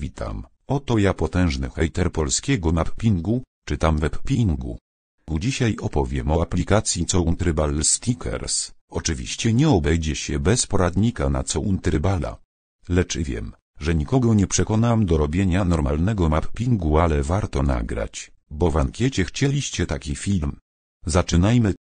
Witam, oto ja potężny hater polskiego mappingu, czytam webpingu. Dzisiaj opowiem o aplikacji Countrybal Stickers. Oczywiście nie obejdzie się bez poradnika na Countrybala. Lecz wiem, że nikogo nie przekonam do robienia normalnego mappingu, ale warto nagrać, bo w ankiecie chcieliście taki film. Zaczynajmy.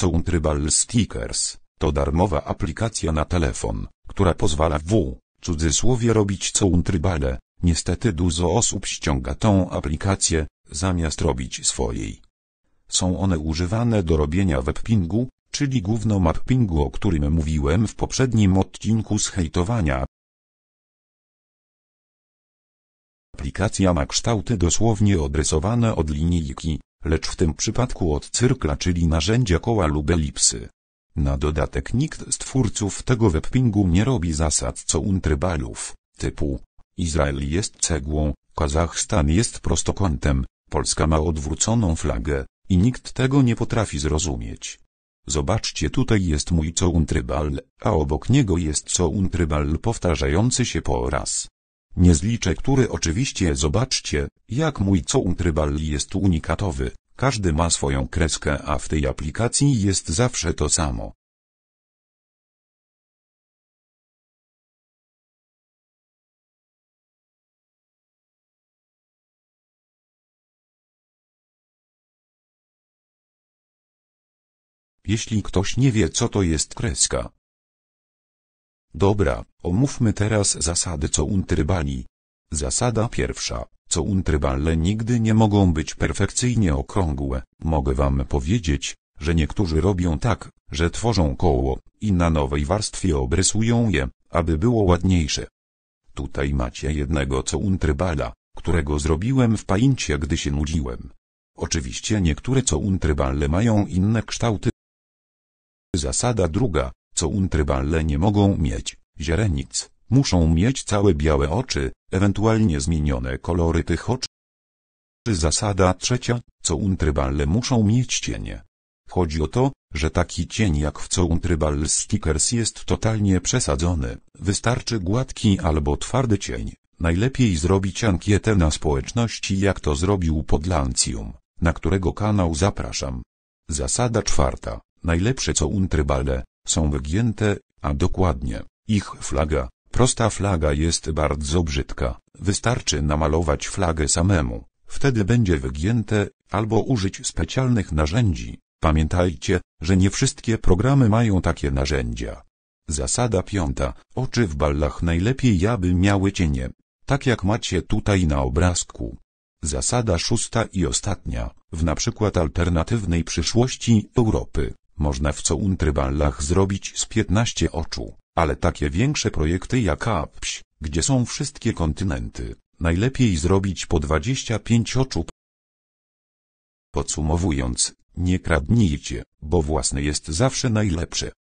Countrybal Stickers to darmowa aplikacja na telefon, która pozwala w cudzysłowie robić Countrybale. Niestety dużo osób ściąga tą aplikację, zamiast robić swojej. Są one używane do robienia webpingu, czyli główno mappingu, o którym mówiłem w poprzednim odcinku z hejtowania. Aplikacja ma kształty dosłownie odrysowane od linijki, lecz w tym przypadku od cyrkla, czyli narzędzia koła lub elipsy. Na dodatek nikt z twórców tego webpingu nie robi zasad co untrybalów, typu Izrael jest cegłą, Kazachstan jest prostokątem, Polska ma odwróconą flagę, i nikt tego nie potrafi zrozumieć. Zobaczcie tutaj jest mój co untrybal, a obok niego jest co untrybal powtarzający się po raz. Nie zliczę który oczywiście zobaczcie, jak mój co untrybal jest unikatowy, każdy ma swoją kreskę a w tej aplikacji jest zawsze to samo. jeśli ktoś nie wie co to jest kreska. Dobra, omówmy teraz zasady co untrybali. Zasada pierwsza, co untrybale nigdy nie mogą być perfekcyjnie okrągłe. Mogę wam powiedzieć, że niektórzy robią tak, że tworzą koło i na nowej warstwie obrysują je, aby było ładniejsze. Tutaj macie jednego co untrybala, którego zrobiłem w paincie gdy się nudziłem. Oczywiście niektóre co untrybale mają inne kształty, Zasada druga, co untrybalne nie mogą mieć, źrenic, muszą mieć całe białe oczy, ewentualnie zmienione kolory tych oczu. Zasada trzecia, co untrybalne muszą mieć cienie. Chodzi o to, że taki cień jak w co Tribal Stickers jest totalnie przesadzony. Wystarczy gładki albo twardy cień. Najlepiej zrobić ankietę na społeczności jak to zrobił Podlancium, na którego kanał zapraszam. Zasada czwarta. Najlepsze co untrybale, są wygięte, a dokładnie, ich flaga. Prosta flaga jest bardzo brzydka, wystarczy namalować flagę samemu, wtedy będzie wygięte, albo użyć specjalnych narzędzi. Pamiętajcie, że nie wszystkie programy mają takie narzędzia. Zasada piąta. Oczy w ballach najlepiej aby miały cienie. Tak jak macie tutaj na obrazku. Zasada szósta i ostatnia. W na przykład alternatywnej przyszłości Europy można w co untryballach zrobić z piętnaście oczu, ale takie większe projekty jak aps, gdzie są wszystkie kontynenty, najlepiej zrobić po 25 oczu. Podsumowując, nie kradnijcie, bo własne jest zawsze najlepsze.